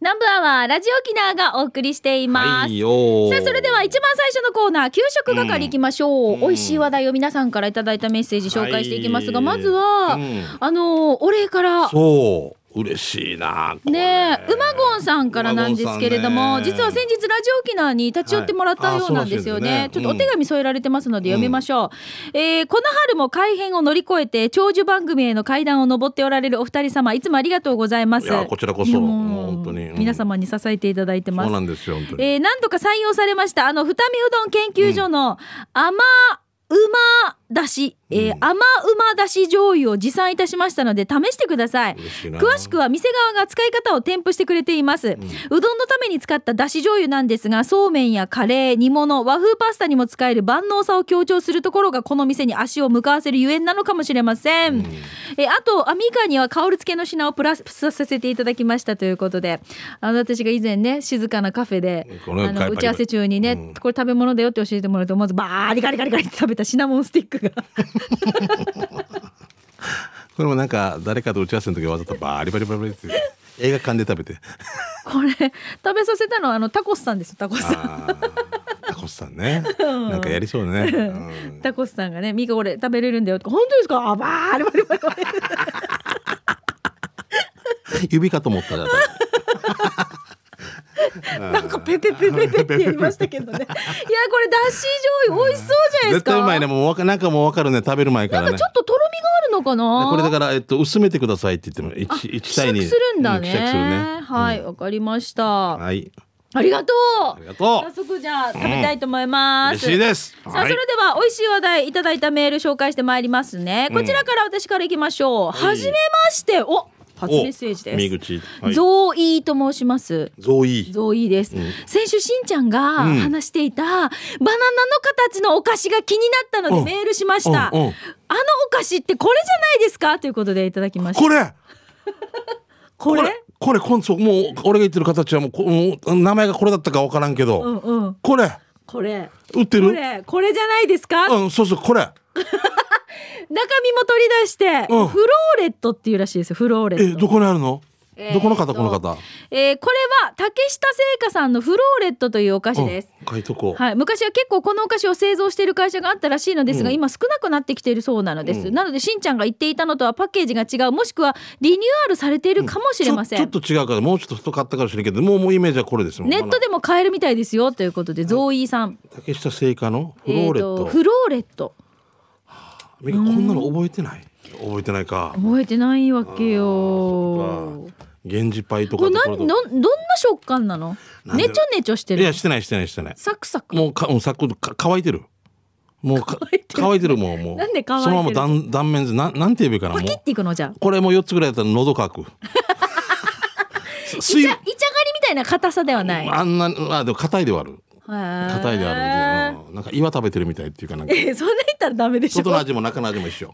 南部アワーラジオ沖縄がお送りしています、はいさあそれでは一番最初のコーナー給食係いきましょう、うん美味しい話題を皆さんからいただいたメッセージ紹介していきますが、はいまずは、うんあのお礼からそう嬉しいなねえ馬ゴンさんからなんですけれども、ね、実は先日ラジオ沖縄に立ち寄ってもらったようなんですよねはいねちょっとお手紙添えられてますので読みましょう、うん、えー、この春も改編を乗り越えて長寿番組への階段を上っておられるお二人様いつもありがとうございますこちらこそ本当に、うん、皆様に支えていただいてますそうなんですよ本当に、えー、何度か採用されましたあの二見うどん研究所の甘うまだし、えー、うん、甘うまだし醤油を持参いたしましたので試してください詳しくは店側が使い方を添付してくれています、うん、うどんのために使っただし醤油なんですがそうめんやカレー煮物和風パスタにも使える万能さを強調するところがこの店に足を向かわせるゆえんなのかもしれません、うん、えあとアミーカには香り付けの品をプラスさせていただきましたということであの私が以前ね静かなカフェであの打ち合わせ中にね、これ食べ物だよって教えてもらうとまずバーリガリガリガリって食べたシナモンスティッククが これもなんか誰かと打ち合わせの時わざとバリバリバリバリって映画館で食べてこれ食べさせたのはあのタコスさんですタコスさんタコスさんね、なんかやりそうね、うん、タコスさんがね「ミカれ食べれるんだよ」本当ですかあバリリバリバリ 指かと思ったらなんかペペペペペってやりましたけどね。いやこれだし醤油美味しそうじゃないですか。絶対うまいね。もうなんかもうわかるね。食べる前から、ね、なんかちょっととろみがあるのかな。これだからえっと薄めてくださいって言っても一一対二。するんだね。ねはいわ、うん、かりました。はい。ありがとう。ありがとう。早速じゃあ食べたいと思います。うん、嬉しいです。さあ、はい、それでは美味しい話題いただいたメール紹介してまいりますね。こちらから私からいきましょう。うん、はじめまして。お。初メッセージです。口、はい、ゾーイーと申します。ゾーイー。ゾーイーです、うん、先週しんちゃんが話していた、バナナの形のお菓子が気になったのでメールしました。あのお菓子ってこれじゃないですかということでいただきました。これこれこれこんそう、もう俺が言ってる形はもうこ名前がこれだったかわからんけど、うんうん、これこれ売ってるこれこれじゃないですかうんそうそうこれ中身も取り出して、うん、フローレットっていうらしいですよフローレットえどこにあるのどこの方この方、えー、これは竹下製菓さんのフローレットというお菓子です、うん、はい、昔は結構このお菓子を製造している会社があったらしいのですが、うん、今少なくなってきているそうなのです、うん、なのでしんちゃんが言っていたのとはパッケージが違うもしくはリニューアルされているかもしれません、ちょちょっと違うからもうちょっと太かったかもしれないけどもうもうイメージはこれですネットでも買えるみたいですよということで、はい、ゾーイさん竹下製菓のフローレット、えー、フローレットみんなこんなの覚えてない覚えてないか覚えてないわけよ源氏パイとかこれなどんな食感なのねちょねちょしてるいやしてないしてないしてないサクサクもうかもうサクか乾いてるもうか乾いてるもうもうなんで乾いてるそのまま断断面図なんなんて言えばいいかなもうっていくのじゃこれもう4つぐらいだったら喉乾く水 いちゃがりみたいな硬さではないあんなあでも硬いではあるたいであるんで、なんか岩食べてるみたいっていうかなんか、えー、そんな言ったらダメでしょ外の味も中の味も一緒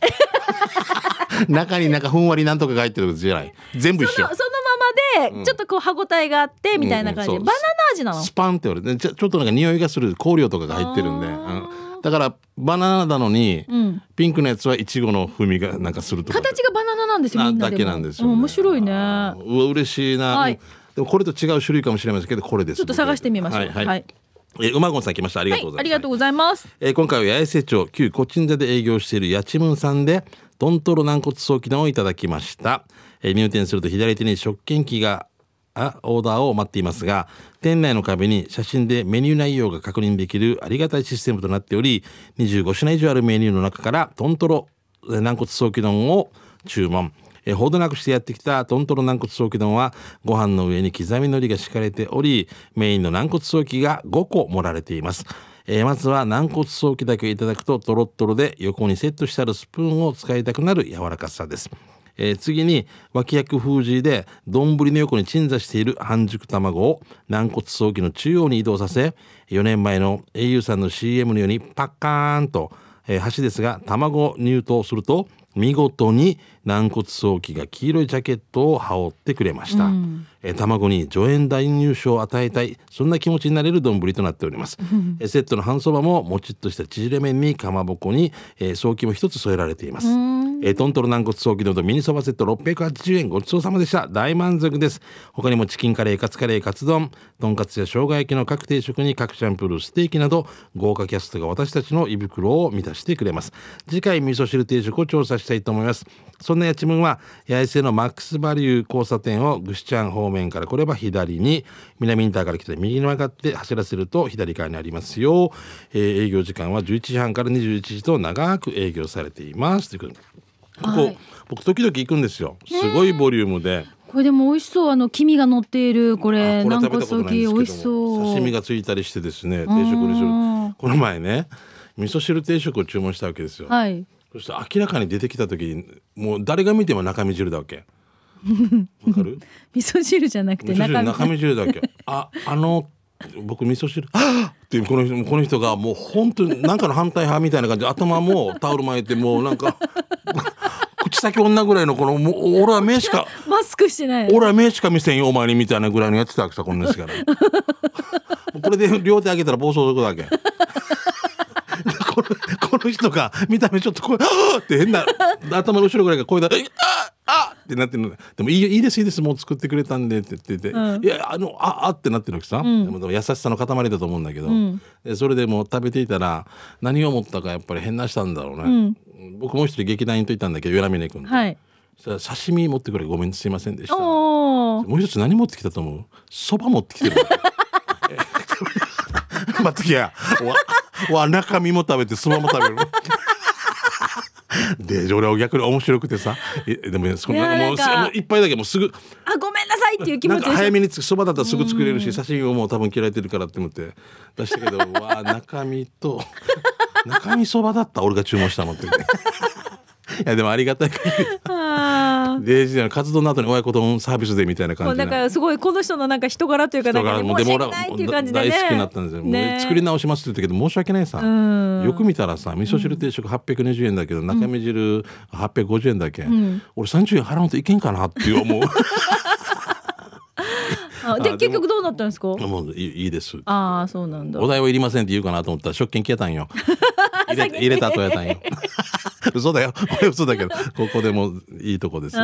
中になんかふんわりなんとかが入ってるじゃない全部一緒そのままでちょっとこう歯ごたえがあってみたいな感じ、うんうん、バナナ味なのスパンって言われてちょっとなんか匂いがする香料とかが入ってるんで、だからバナナなのに、うん、ピンクのやつはいちごの風味がなんかするとか形がバナナなんですよだけなんですよ、ね、面白いねうわ嬉しいな、はい、でもこれと違う種類かもしれませんけどこれですちょっと探してみましょうはい、はいはいえー、馬込さん来ましたありがとうございます、はい、ありがとうございます、えー、今回は八重瀬町旧コチン座で営業している八千文さんでドントロ軟骨早期丼をいただきました、えー、入店すると左手に食券機があオーダーを待っていますが店内の壁に写真でメニュー内容が確認できるありがたいシステムとなっており25品以上あるメニューの中からトントロ軟骨早期丼を注文えー、ほどなくしてやってきたトントロ軟骨ソー丼はご飯の上に刻み海苔が敷かれておりメインの軟骨ソーが5個盛られています、えー、まずは軟骨ソーだけいただくとトロットロで横にセットしてあるスプーンを使いたくなる柔らかさですえー、次に脇役封じで丼の横に鎮座している半熟卵を軟骨早期の中央に移動させ4年前の au さんの CM のようにパッカーンと、えー、箸ですが卵を入刀すると見事に軟骨早期が黄色いジャケットを羽織ってくれました、うん、え卵に助演男優賞を与えたいそんな気持ちになれる丼となっております、えセットの半そばももちっとした縮れ麺にかまぼこに、えー、早期も一つ添えられています、えー、トントロ軟骨早期のとミニそばセット680円ごちそうさまでした大満足です他にもチキンカレーカツカレーカツ丼とんかつや生姜焼きの各定食に各シャンプーステーキなど豪華キャストが私たちの胃袋を満たしてくれます次回味噌汁定食を調査したいと思いますそんなやちむんは八重瀬のマックスバリュー交差点をぐしちゃん方面から来れば左に南インターから来て右に曲がって走らせると左側にありますよ、えー、営業時間は11時半から21時と長く営業されていますということでここ、はい、僕時々行くんですよすごいボリュームで。これでも美味しそうあの黄身が乗っているこれこれ食べたことない刺身がついたりしてですね定食にするこの前ね味噌汁定食を注文したわけですよ、はい、そして明らかに出てきた時にもう誰が見ても中身汁だわけわかる 味噌汁じゃなくて中身汁だわけああの僕味噌汁あっていうこの人この人がもう本当に何かの反対派みたいな感じで頭もタオル巻いてもうなんか口先女ぐらいのこのもう俺は目しかマスクしてない俺は目しか見せんよお前にみたいなぐらいのやってたわけさこんなですから これで両手上げたら暴走族だけ このこの人が見た目ちょっとこう「って変な頭の後ろぐらいが声だ「ああってなってるのでもいいいいですいいですもう作ってくれたんでって言ってて、うん、いやあのああってなってるわけさ、うん、でも優しさの塊だと思うんだけど、うん、それでもう食べていたら何を思ったかやっぱり変なしたんだろうね、僕もう一人劇団員といたんだけど与那ね君はいそしたら刺身持ってくれごめんすいませんでしたもう一つ何持ってきたと思うそば持ってきてるまつ やわわ中身も食べてそばも食べる で俺は逆に面白くてさえでもそんいなやもうなんもう一杯だけもうすぐあごめんなさいっていう気持ちで早めにそばだったらすぐ作れるし刺身ももう多分切られてるからって思って出したけど わあ中身と中身そばだった俺が注文したのって いやでもありがたいデイジーの活動の後に親子丼サービスでみたいな感じだからすごいこの人のなんか人柄というかなんか、ね、申し訳っていう感じで、大好きになったんですよ、ね、作り直しますって言ったけど申し訳ないさよく見たらさ味噌汁定食820円だけど中身汁850円だけ、うん、俺30円払うといけんかなって思う で結局どうなったんですかもういいですああそうなんだお題はいりませんって言うかなと思ったら食券消えたんよ 入れ入れたとやったんよ 嘘だよ嘘だけどここでもいいとこですね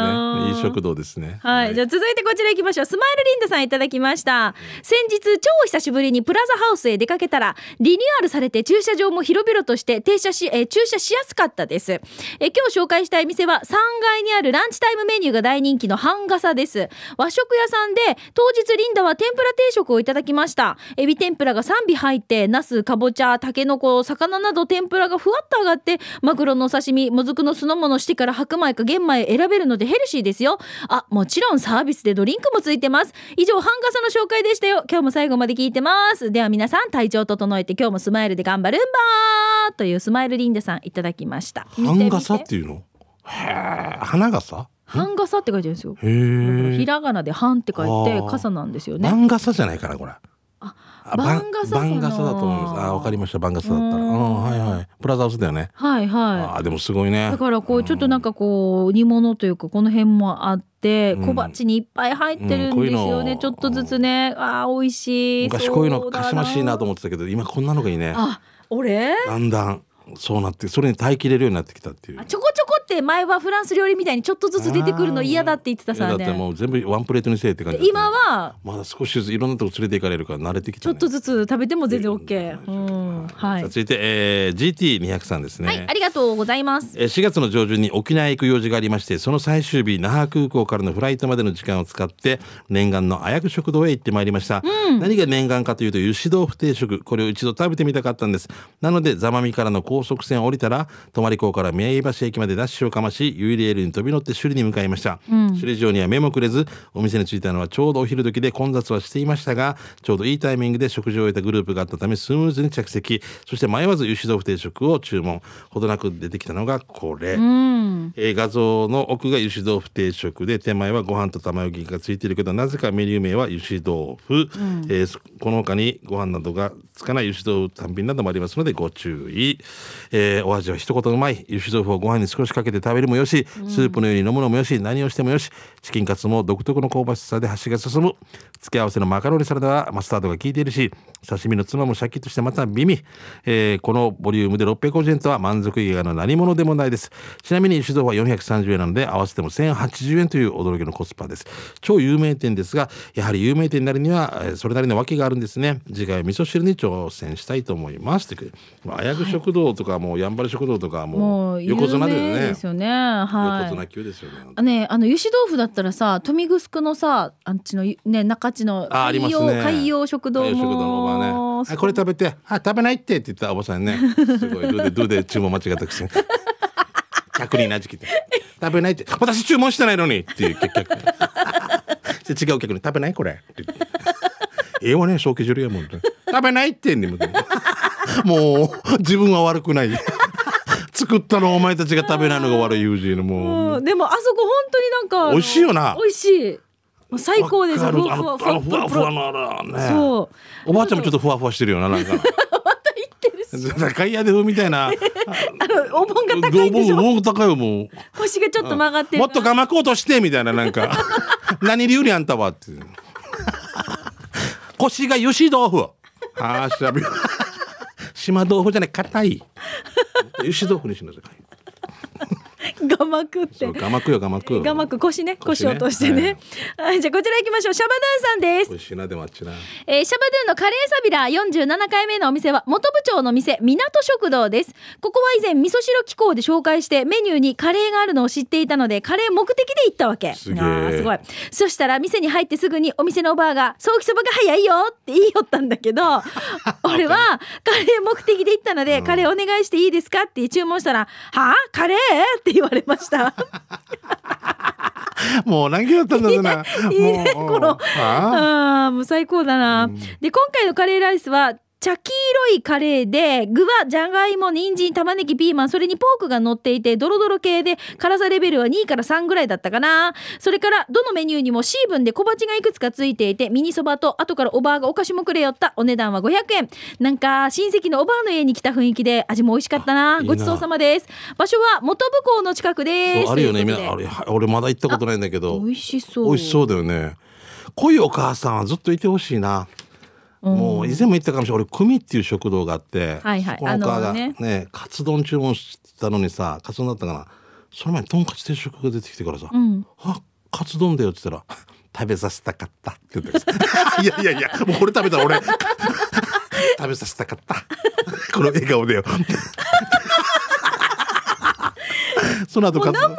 いい食堂ですねはい、はい、じゃ続いてこちら行きましょうスマイルリンダさんいただきました先日超久しぶりにプラザハウスへ出かけたらリニューアルされて駐車場も広々として停車し、え駐車しやすかったですえ今日紹介したい店は3階にあるランチタイムメニューが大人気の半傘です和食屋さんで当日リンダは天ぷら定食をいただきましたエビ天ぷらが3尾入ってナスかぼちゃたけのこ魚など天ぷらがふわっと上がってマグロの刺しもずくの酢の物してから白米か玄米選べるのでヘルシーですよあもちろんサービスでドリンクもついてます以上ハンガサの紹介でしたよ今日も最後まで聞いてますでは皆さん体調整えて今日もスマイルで頑張るんばーというスマイルリンダさんいただきましたハンガサっていうの花傘ハンガサって書いてるんですよひらがなでハンって書いて傘なんですよねハンガじゃないかなこれあ番傘番傘だと思いますあわかりました番傘だったらうんはいはいプラザウスだよねはいはいあでもすごいねだからこうちょっとなんかこう煮物というかこの辺もあって小鉢にいっぱい入ってるんですよね、うんうん、ちょっとずつね、あ美味しい昔こういうのかしましいなと思ってたけど今こんなのがいいねあ俺だんだんそうなってそれに耐えきれるようになってきたっていうあ、ちょこちょこって前はフランス料理みたいにちょっとずつ出てくるの嫌だって言ってたさ、ね、だってもう全部ワンプレートにせえって感じ、今はまだ少しずついろんなとこ連れて行かれるから慣れてきて、ね、ちょっとずつ食べても全然 OK、うんはい、続いて、えー、GT203 ですね、はい、ありがとうございます4月の上旬に沖縄へ行く用事がありましてその最終日那覇空港からのフライトまでの時間を使って念願の綾や食堂へ行ってまいりました、うん、何が念願かというと油脂豆腐定食これを一度食べてみたかったんですなので座間味からの高速線を降りたら泊港から宮城橋駅までダッシュをかましレールに飛び乗って首里に向かいました、首里城には目もくれずお店に着いたのはちょうどお昼時で混雑はしていましたがちょうどいいタイミングで食事を終えたグループがあったためスムーズに着席そして迷わず油脂豆腐定食を注文ほどなく出てきたのがこれ、うん、えー、画像の奥が油脂豆腐定食で手前はご飯と玉焼きがついているけどなぜかメニュー名は油脂豆腐、うん、えー、この他にご飯などがつかない油脂豆腐単品などもありますのでご注意、えー、お味は一言うまい油脂豆腐をご飯に少しかけけて食べるもよしスープのように飲むのもよし何をしてもよしチキンカツも独特の香ばしさで箸が進む付け合わせのマカロニサラダはマスタードが効いているし刺身のツマもシャキッとしてまた美味、えー、このボリュームで650円とは満足以外の何物でもないですちなみに酒造は430円なので合わせても1080円という驚きのコスパです超有名店ですがやはり有名店になるにはそれなりの訳があるんですね次回味噌汁に挑戦したいと思いますといあやぐ食堂とかもやんばる食堂とかもう横綱ですねですよね。はい。よですよね。ね、あの油脂豆腐だったらさ、豊見城のさ、あっちのね中地の海洋、ね、海洋食堂も。食堂ね。これ食べて、あ食べないってって言ったおばさんね。すごいルーでルーで注文間違ったくせに。客になじきて食べないって私注文してないのにっていう結局 違う客に食べないこれってええわね小気汁やもん食べないってんねもう 自分は悪くない作ったのお前たちが食べないのが悪い友人のもうでもあそこ本当になんか美味しいよな美味しい最高ですふわふわふわふわねそうおばあちゃんもちょっとふわふわしてるよななんかまた言ってるし高い屋で風みたいなあのお盆が高いでしょお盆高いよもう腰がちょっと曲がってもっとこうとしてみたいななんか 何理にあんたはって腰がゆし豆腐ああしゃべ 島豆腐じゃない硬い油脂豆腐にしなさいがまくってがまくよがまくがまく腰ね腰落としてね、はい、はい、じゃこちら行きましょうシャバドゥンさんですしなでちな、えー、シャバドゥンのカレーサビラ47回目のお店は元部長の店港食堂ですここは以前味噌汁機構で紹介してメニューにカレーがあるのを知っていたのでカレー目的で行ったわけすあすごいそしたら店に入ってすぐにお店のおばあが「早期そばが早いよ」って言いよったんだけど 俺はカレー目的で行ったので、うん、カレーお願いしていいですかって注文したら「はあカレー?」って言われれました。もう何儀だったんだろうな。いいね、いいねこの、ああ、もう最高だな。で、今回のカレーライスは、茶黄色いカレーで具はじゃがいも人参玉ねぎピーマンそれにポークが乗っていてドロドロ系で辛さレベルは2から3ぐらいだったかなそれからどのメニューにもシーブンで小鉢がいくつかついていてミニそばと後からおばあがお菓子もくれよったお値段は500円なんか親戚のおばあの家に来た雰囲気で味も美味しかったなごちそうさまです場所は元部港の近くですあるよねあれ俺まだ行ったことないんだけど美味しそう美味しそうだよね濃いお母さんはずっといてほしいなもう以前も言ったかもしれない俺組っていう食堂があって、はいはい、そこのお母がねねカツ丼注文したのにさカツ丼だったかなその前にとんかつ定食が出てきてからさ「うん、あカツ丼だよ」って言ったら「食べさせたかった」って言って いやいやいやもうこれ食べたら俺 食べさせたかったこの笑顔でよその後もう何も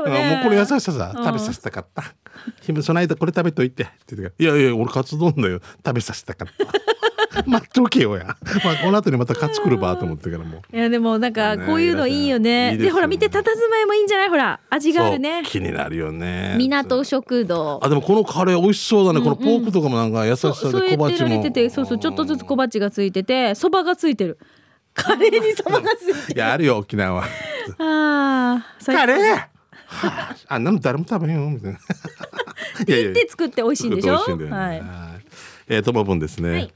言えないよねもうこの優しささ食べさせたかった、うん、その間これ食べといて」ってって「いやいや俺カツ丼だよ食べさせたかった」待っとけよや。まあ、この後にまた勝つくるばと思ってからも。いや、でも、なんか、こういうのいいよね。ねで、ほら、見て、佇まいもいいんじゃない、ほら、味があるね。気になるよね。港食堂。あ、でも、このカレー美味しそうだね。うんうん、このポークとかも、なんか、優しさで小鉢も。そうそう、ちょっとずつ小鉢がついてて、そばがついてる。カレーにそばがついていやあるよ沖縄ああカレーはあ、んなの誰も食べへんよみたいな。い って作って美味しいんでしょ。いね、はい。えー、トマぶンですね、はい、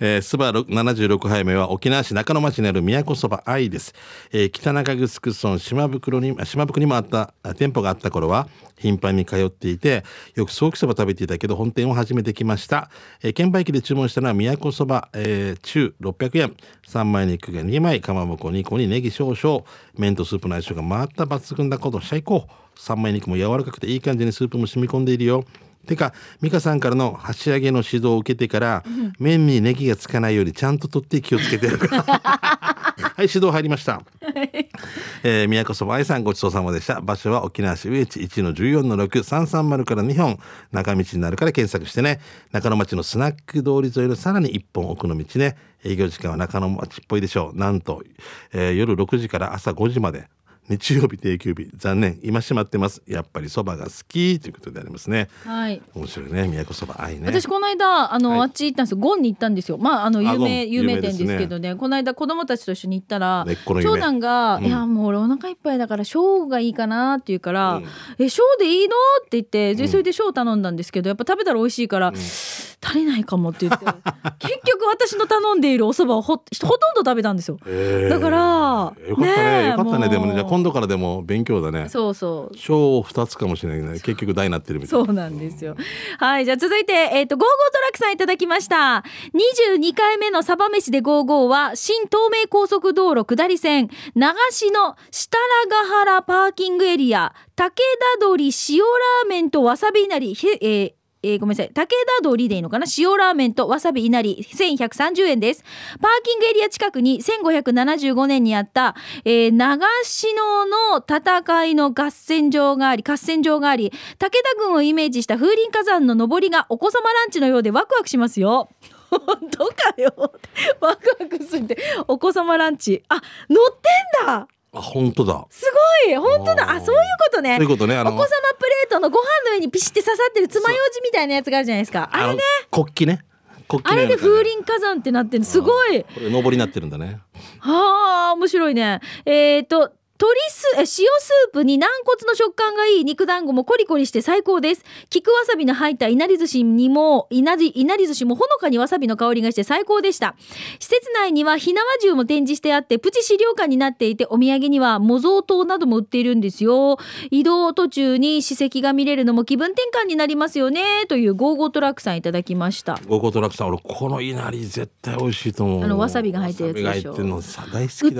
えー、スバル76杯目は沖縄市中野町にある宮古そば愛です、えー、北中城村島袋に島袋にもあった店舗があった頃は頻繁に通っていてよくソーキそば食べていたけど本店を始めてきました、えー、券売機で注文したのは宮古そば、えー、中600円3枚肉が2枚かまぼこ2個にネギ少々麺とスープの相性が回った抜群だこと最高3枚肉も柔らかくていい感じにスープも染み込んでいるよてか美香さんからの箸上げの指導を受けてから、うん、麺にネギがつかないようにちゃんと取って気をつけてる はい指導入りました、えー、宮古そば愛さんごちそうさまでした場所は沖縄市上地1の14の6330から2本中道になるから検索してね中野町のスナック通り沿いのさらに1本奥の道ね営業時間は中野町っぽいでしょうなんと、えー、夜6時から朝5時まで日曜日定休日残念今閉まってますやっぱりそばが好きということでありますねはい面白いね宮古そば愛ね私この間あの、はい、あっち行ったんですよゴンに行ったんですよまああの有名有名店ですけどね、ね、この間子供たちと一緒に行ったら長男が、うん、いやもう俺お腹いっぱいだからショーがいいかなって言うから「うん、えショーでいいの?」って言ってでそれでショー頼んだんですけどやっぱ食べたら美味しいから、うん、足りないかもって言って 結局私の頼んでいるお蕎麦をほほとんど食べたんですよ、えー、だから、よかったねねよかったねでもね今度からでも勉強だねそうそう小2つかもしれないね結局大なってるみたいなそうなんですよ、はいじゃあ続いてえっ、ー、とゴーゴートラックさんいただきました22回目のサバ飯でゴーゴーは新東名高速道路下り線長の設楽原パーキングエリア武田鳥塩ラーメンとわさびなりへえーえー、ごめんなさい武田通りでいいのかな塩ラーメンとわさびいなり1130円ですパーキングエリア近くに1575年にあった、えー、長篠の戦いの合戦場があり合戦場があり武田軍をイメージした風林火山の上りがお子様ランチのようでワクワクしますよ 本当かよワクワクするってお子様ランチあ乗ってんだあ本当だすごい本当だあそういうことねそういうことねお子様プレートのご飯の上にピシって刺さってる爪楊枝みたいなやつがあるじゃないですかあれね国旗ね国旗あれで風林火山ってなってるすごいこれ登りになってるんだねはあ面白いねえっ、ー、と鶏す塩スープに軟骨の食感がいい肉団子もコリコリして最高です菊わさびの入ったいなり寿司にもいなり寿司もほのかにわさびの香りがして最高でした施設内には火縄銃も展示してあってプチ資料館になっていてお土産には模造刀なども売っているんですよ移動途中に史跡が見れるのも気分転換になりますよねというゴーゴートラックさんいただきましたゴーゴートラックさん俺このいなり絶対美味しいと思うあのわさびが入ってるやつでしょ売っ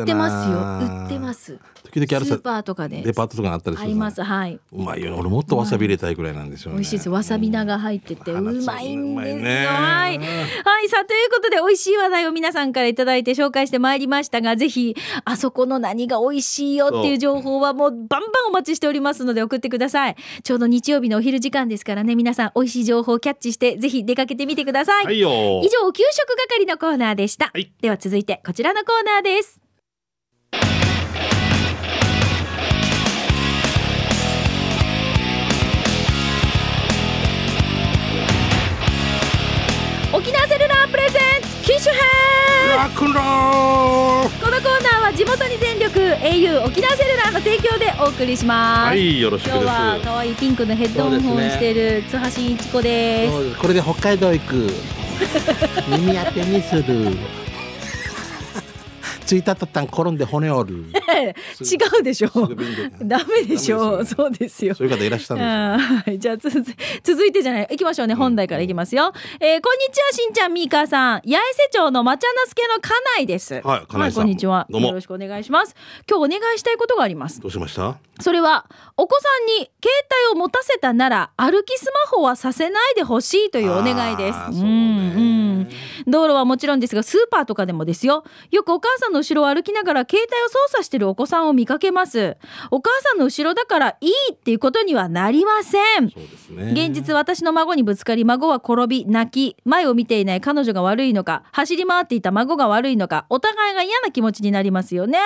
てますよ売ってます時々あるスーパーとかでデパートとかにあったりするありますはいうまいよね俺もっとわさび入れたいくらいなんですよね美味しいですわさび菜が入っててうまいんですよはいはいさあということで美味しい話題を皆さんから頂いて紹介してまいりましたがぜひあそこの何が美味しいよっていう情報はもうバンバンお待ちしておりますので送ってくださいちょうど日曜日のお昼時間ですからね皆さん美味しい情報をキャッチしてぜひ出かけてみてください、はい、以上給食係のコーナーでした、はい、では続いてこちらのコーナーです沖縄セルラープレゼンツ機種編このコーナーは地元に全力 au 沖縄セルラーの提供でお送りしますはいよろしく今日は可愛いピンクのヘッドホンしている津橋一子ですこれで北海道行く 耳当てにするついたったたん転んで骨折る 違うでしょうダメでしょうそうですよそういう方いらっしゃるん じゃあ続いてじゃない行きましょうね、本題からいきますよ、えー、こんにちはしんちゃんみーかさん八重瀬町のまちゃなすけの家内ですはい、はい、こんにちはよろしくお願いします今日お願いしたいことがありますどうしましたそれはお子さんに携帯を持たせたなら歩きスマホはさせないでほしいというお願いです、ね、うんうん道路はもちろんですがスーパーとかでもですよよくお母さんの後ろを歩きながら携帯を操作してるお子さんを見かけますお母さんの後ろだからいいっていうことにはなりません、ね、現実私の孫にぶつかり孫は転び泣き前を見ていない彼女が悪いのか走り回っていた孫が悪いのかお互いが嫌な気持ちになりますよね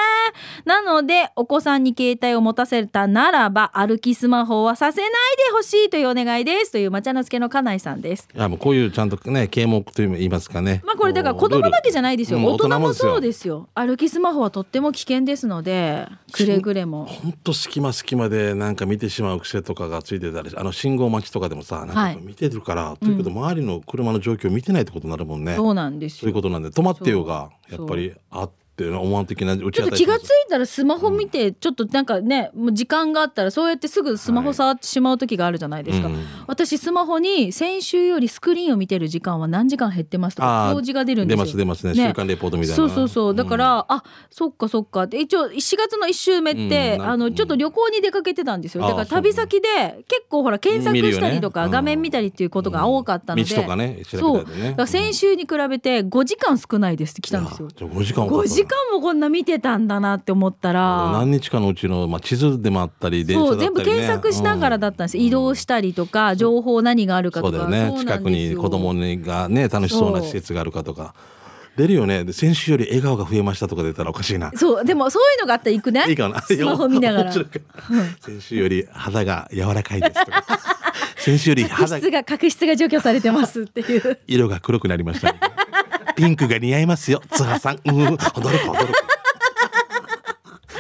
なのでお子さんに携帯を持たせたならば歩きスマホはさせないでほしいというお願いですというまちゃのすけの家内さんですいやもうこういうちゃんとね啓蒙といいますかねねまあこれだから子供だけじゃないですよ、大人もそうですよ歩きスマホはとっても危険ですのでくれぐれも本当隙間隙間でなんか見てしまう癖とかがついてたりあの信号待ちとかでもさなんか見てるから、はい、ということ周りの車の状況見てないってことになるもんね、そうなんですそういうことなんで止まってようがやっぱりあっ思わん的なちょっと気が付いたらスマホ見て、ちょっとなんかねもう時間があったらそうやってすぐスマホ触ってしまう時があるじゃないですか、はいうん、私スマホに先週よりスクリーンを見てる時間は何時間減ってますとか表示が出るんですよ出ます出ますね、ね、週間レポートみたいなそうそうそうだから、うん、あそっかそっかで一応4月の1週目って、うん、あのちょっと旅行に出かけてたんですよだから旅先で結構ほら検索したりとか、ね、画面見たりっていうことが多かったので、道とかね、ね、そう先週に比べて5時間少ないですって来たんですよ5時間5時間もこんな見てたんだなって思ったら何日かのうちの、まあ、地図でもあったり電ったり、全部検索しながらだったんです、うん、移動したりとか情報何があるかとかそうだよね近くに子供がね楽しそうな施設があるかとか。出るよね先週より笑顔が増えましたとか出たらおかしいなそうでもそういうのがあったら行くねいいかなスマホ見ながら先週より肌が柔らかいですとか先週より肌角質が角質が除去されてますっていう色が黒くなりましたピンクが似合いますよ、津波さん。うん、驚く驚く。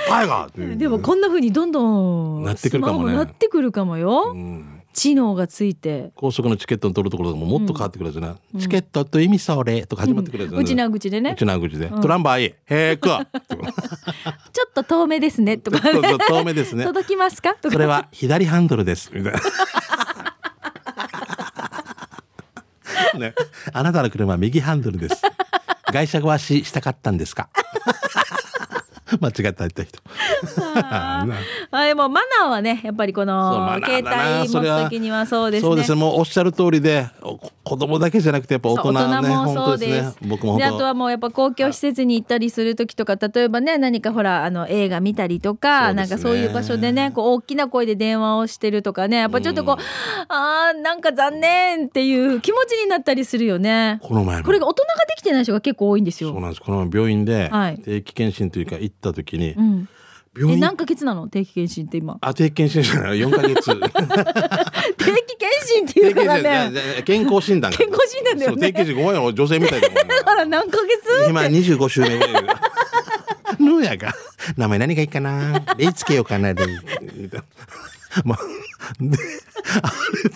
タイガーでもこんなふうにどんどんなってくるかもね。なってくるかもよ。うん知能がついて高速のチケットの取るところももっと変わってくるじゃない、うん、チケットと意味それとか始まってくるじゃない、うん、うちなぐちでねうちなぐちで、うん、トランバーいいへえくちょっと遠目ですねとか、ね、遠目ですね 届きますかとかそれは左ハンドルですみたいなね、あなたの車右ハンドルです。外車壊ししたかったんですか 間違って入った人はい もうマナーはねやっぱりこの携帯持つ時にはそうですねそうですねもうおっしゃる通りで子供だけじゃなくてやっぱ大人、ね,、大人もそうですです、ね、僕もであとはもうやっぱ公共施設に行ったりする時とか例えばね何かほらあの映画見たりとか、ね、なんかそういう場所でねこう大きな声で電話をしてるとかねやっぱちょっとこう、うん、あーなんか残念っていう気持ちになったりするよねこの前これが大人ができてない人が結構多いんですよそうなんですこの前病院で定期検診というか、はいった時に、うん病院何ヶ月なの定期検診って今あ定期検診じゃない4ヶ月 定期検診っていうからね健康診断健康診断だよね定期検診ごめん女性みたいだもんだから何ヶ月今25周年ぐらいヌーヤが名前何がいいかなレイつけようかなでまあであれ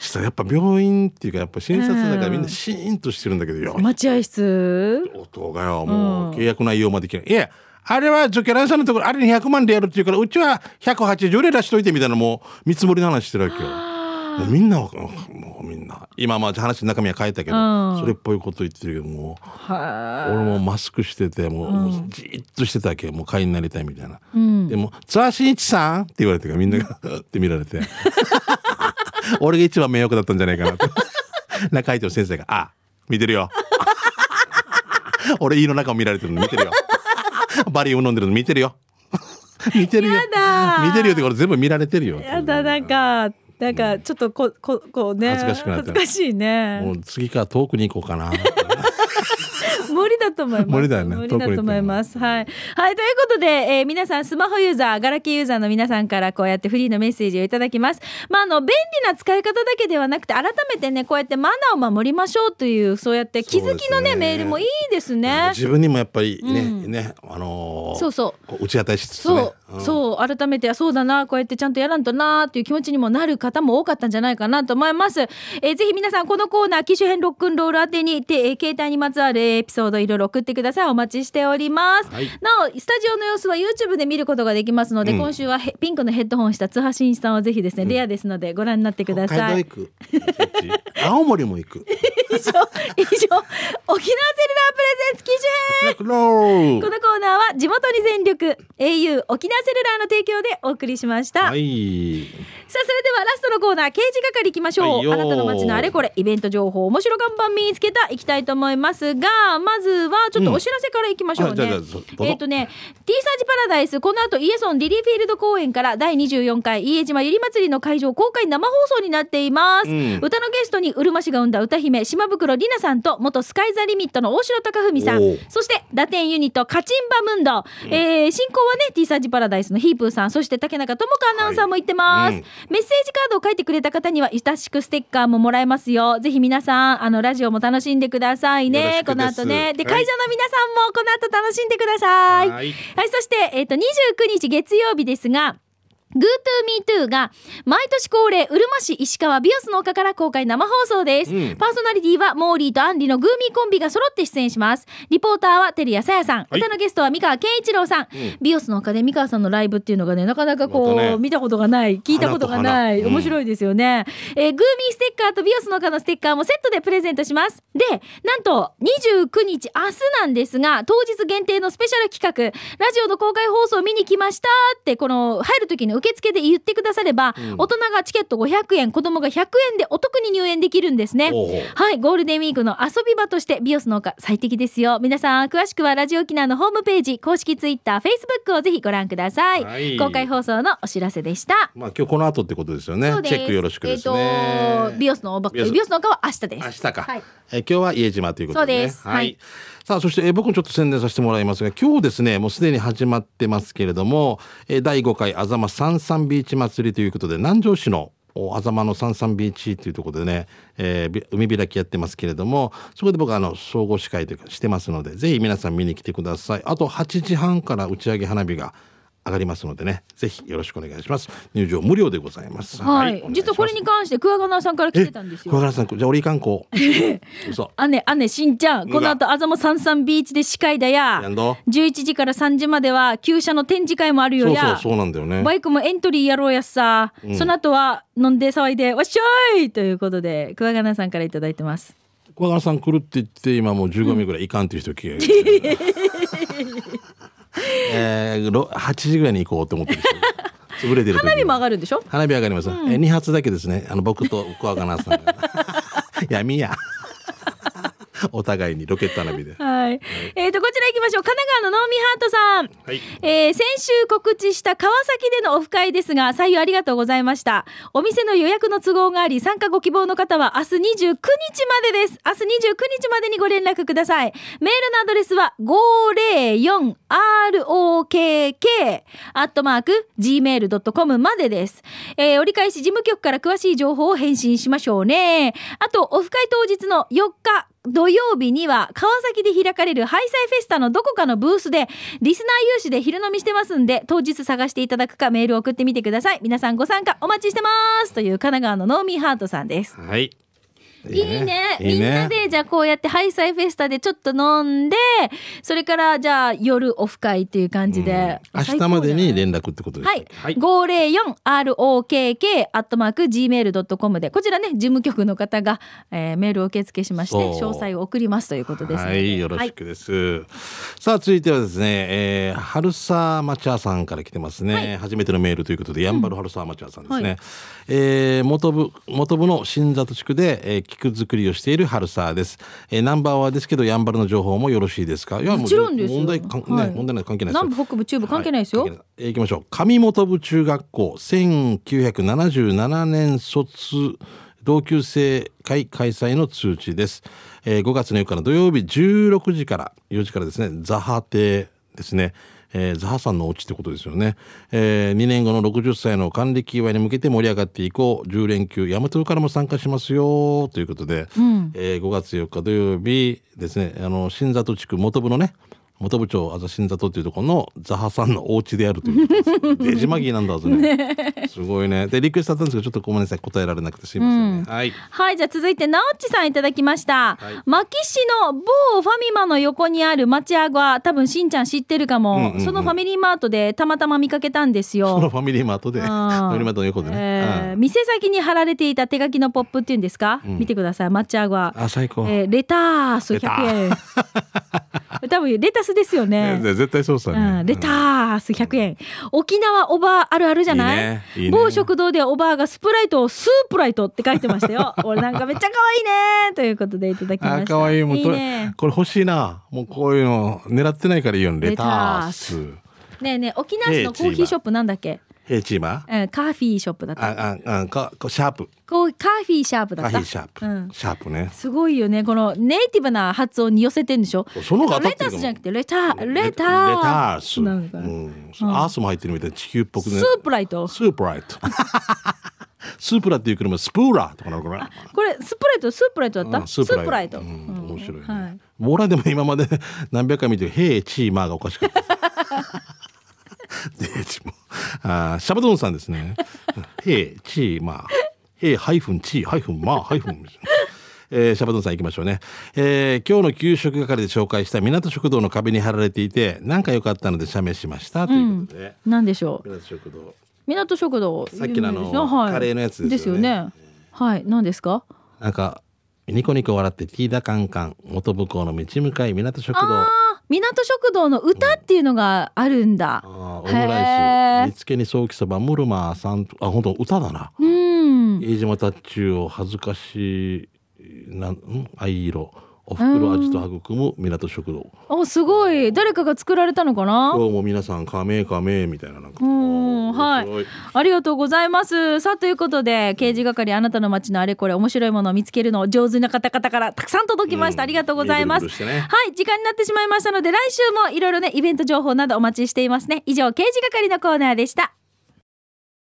したやっぱ病院っていうかやっぱ診察だからみんなシーンとしてるんだけどよ、うん、待合室音がよもう契約内容までいけないいや、あれはジョケランさんのところあれに100万でやるっていうからうちは180で出しといてみたいなもう見積もりの話してるわけよ。もうみんなもうみんな今まあ話の中身は変えたけど、うん、それっぽいこと言ってるけども俺もマスクしててもううん、じっとしてたけもう会員になりたいみたいな、うん、でも「津波新一さん?」って言われてみんながって見られて 俺が一番迷惑だったんじゃないかなって中井と先生が「あ見てるよ 俺胃の中を見られてるの見てるよ」バリウム飲んでるの見てるよ。見てるよ。見てるよってこれ全部見られてるよ。やだ、なんか、なんかちょっとこ、こ、こうね。恥ずかしくなって恥ずかしいね。もう次から遠くに行こうかな。無 理だと思います。無理だよね。無理だと思います。はい。はい、ということで、えー、皆さん、スマホユーザー、ガラケーユーザーの皆さんからこうやってフリーのメッセージをいただきます。まあ、あの、便利な使い方だけではなくて、改めてね、こうやってマナーを守りましょうという、そうやって気づきのね、ねメールもいいですね。自分にもやっぱりね、うん、ね、あのー、そうそう。打ち当たりしつつ、ね、そう。そう改めてそうだなこうやってちゃんとやらんとなっていう気持ちにもなる方も多かったんじゃないかなと思います、えー、ぜひ皆さんこのコーナー機種編ロックンロール宛てにて、えー、携帯にまつわるエピソードいろいろ送ってくださいお待ちしております、はい、なおスタジオの様子は YouTube で見ることができますので、うん、今週はピンクのヘッドホンした津波真一さんをぜひですね、レアですのでご覧になってください 青森も行く以上、以上、沖縄セルラープレゼンツ基準このコーナーは地元に全力 au 沖縄セルラーの提供でお送りしました。はい、さあ、それではラストのコーナー、刑事係いきましょう。あなたの街のあれこれ、イベント情報、面白看板見つけた、いきたいと思いますが、まずはちょっとお知らせからいきましょうね。うん、えっ、とね、T サージパラダイス、この後イエソンリリーフィールド公演から第24回家島ゆり祭りの会場公開生放送になっています。うん、歌のゲストにうるま市が生んだ歌姫、島袋里奈さんと元スカイザリミットの大城貴文さんそして打点ユニットカチンバムンド、うん、えー、進行はね T サージパラダイスのヒープーさんそして竹中智子アナウンサーも行ってます、はいうん、メッセージカードを書いてくれた方には親しくステッカーももらえますよぜひ皆さんあのラジオも楽しんでくださいねこの後ねで、会場の皆さんもこの後楽しんでくださいはい、はい、そしてえっ、ー、と29日月曜日ですが g ー t ーミートゥーが毎年恒例うるま市石川ビオスの丘から公開生放送です、うん、パーソナリティはモーリーとアンリのグーミーコンビが揃って出演しますリポーターは照屋さやさん、はい、歌のゲストは三河健一郎さん、うん、ビオスの丘で三河さんのライブっていうのがねなかなかこう、ね、見たことがない聞いたことがない、面白いですよね、えー、グーミーステッカーとビオスの丘のステッカーもセットでプレゼントしますでなんと29日明日なんですが当日限定のスペシャル企画ラジオの公開放送見に来ましたってこの入る時に受付で言ってくだされば、うん、大人がチケット500円子供が100円でお得に入園できるんですねはいゴールデンウィークの遊び場としてビオスの丘最適ですよ皆さん詳しくはラジオ沖縄のホームページ公式ツイッターフェイスブックをぜひご覧ください、はい、公開放送のお知らせでしたまあ今日この後ってことですよねチェックよろしくですね、えー、ビオスのおビオスの丘は明日です明日か、はい、え今日は家島ということで、ね、そうですはい、はいさあ、そして、えー、僕もちょっと宣伝させてもらいますが、今日ですね、もうすでに始まってますけれども、えー、第5回あざまさんさんビーチ祭りということで、南城市のあざまのさんさんビーチというところでね、えー、海開きやってますけれども、そこで僕はあの、総合司会というかしてますので、ぜひ皆さん見に来てください。あと8時半から打ち上げ花火が上がりますのでねぜひよろしくお願いします入場無料でございますはい、はい、実はこれに関して桑名さんから来てたんですよ桑名さんじゃ あ俺いかんこうそう姉姉しんちゃんこの後あざもさんさんビーチで司会だや11時から3時までは旧車の展示会もあるよやそうそうなんだよねバイクもエントリーやろうやさ、その後は飲んで騒いでわっしょいということで桑名さんから頂いてます桑原さん来るって言って今もう15名ぐらいいかんっていう人聞いて、う んえー、8時ぐらいに行こうと思ってる人 潰れてる花火も上がるんでしょ花火上がります、うん、え2発だけですねあの僕と桑名さんが闇 や。お互いにロケット花火で。はい。えっ、ー、と、こちら行きましょう。神奈川のノーミハートさん。はい、えー、先週告知した川崎でのオフ会ですが、採用ありがとうございました。お店の予約の都合があり、参加ご希望の方は明日29日までです。明日29日までにご連絡ください。メールのアドレスは 504rokk アットマーク gmail.com までです。えー、折り返し事務局から詳しい情報を返信しましょうね。あと、オフ会当日の4日、土曜日には川崎で開かれるハイサイフェスタのどこかのブースでリスナー有志で昼飲みしてますんで当日探していただくかメール送ってみてください皆さんご参加お待ちしてますという神奈川のノーミーハートさんですはいいいねみんなでじゃあこうやってハイサイフェスタでちょっと飲んでそれからじゃあ夜オフ会っていう感じで、うん、明日までに連絡ってことですはい、はい、504rokk.gmail.com アットマークでこちらね事務局の方が、えー、メールを受付しまして詳細を送りますということですはいよろしくです、はい、さあ続いてはですね、えー、春沢町屋さんから来てますね、はい、初めてのメールということで、やんばる春沢町屋さんですね、はい、えー、元部元部の新里地区で、えー、菊作りをしている春沢です、えー、ナンバーはですけどやんばるの情報もよろしいですかいやもちろんです問題か、はい、ね問題ない関係ない南部北部中部関係ないですよ、はい、えー、行きましょう上本部中学校1977年卒同級生会開催の通知です、えー、5月の4日の土曜日16時から4時からですねザハ亭ですねえー、ザハさんのオチってことですよね、えー、2年後の60歳の還暦祝いに向けて盛り上がっていこう10連休ヤマトからも参加しますよということで、うん、えー、5月4日土曜日ですねあの新里地区元部のね本部長あざ新里というところのザハさんのお家であるというデジマギーなんだぞねね、すごいねでリクエストあったんですけどちょっとごめんなさい答えられなくてすいません、ねうん、はい、はい、じゃあ続いて直ちさんいただきました、はい、牧市の某ファミマの横にある町アは多分しんちゃん知ってるかも、うんうんうん、そのファミリーマートでたまたま見かけたんですよそのファミリーマートで ファミリーマートの横でね、えー、店先に貼られていた手書きのポップっていうんですか、うん、見てください町茶アゴあ最高、えー、レタース100円 多分レタスですよね。絶対そうっすねうん、レタス100円。沖縄おばあるあるじゃない、ねね、某食堂でおばあがスプライトをスープライトって書いてましたよ。俺なんかめっちゃ可愛いねということでいただきました。可愛いもういい、ね、これ欲しいな。もうこういうの狙ってないからいいよね。レタス。ねえねえ沖縄市のコーヒーショップなんだっけヘイチーマうん、カーフィーショップだった。あ、あ、あ、か、シャープ。こう、カーフィーシャープだった。カーフィーシャープ。うん、シャープね。すごいよね。このネイティブな発音に寄せてんでしょその方がレタスじゃなくて、レタ、レタレタス。なんか、うん。アースも入ってるみたいな地球っぽくね。スープライト。スープライト。スープラっていう車スプーラとかなのかな。これスプライトスープライトだった？スープライト。面白い、ね。はい。モラでも今まで何百回見てヘイチーマーがおかしかった。で、チーマー。あシャバドンさんですね。へい、ちー、まあ。へい、ハイフン、ちー、ハイフン、まあ、ハイフン。えー、シャバドンさん行きましょうね。えー、今日の給食係で紹介した港食堂の壁に貼られていて、なんか良かったので写メしました、ということで。な、んでしょう。港食堂。港食堂。さっきのあの、はい、カレーのやつですよね。よねはい、何ですか。なんか、ニコニコ笑ってティーダカンカン、元向こうの道向かい港食堂。港食堂の歌っていうのがあるんだ、うん、オムライス煮付けにソーキそばムルマさんあ本当歌だな、うん、飯島タッチを恥ずかしいなん藍色お袋味と育む港食堂おすごい誰かが作られたのかな今日も皆さん加盟加盟みたいななんかはいありがとうございますさあということで刑事係あなたの街のあれこれ面白いものを見つけるの上手な方々からたくさん届きました、うん、ありがとうございます、ね、はい時間になってしまいましたので来週もいろいろねイベント情報などお待ちしていますね以上刑事係のコーナーでした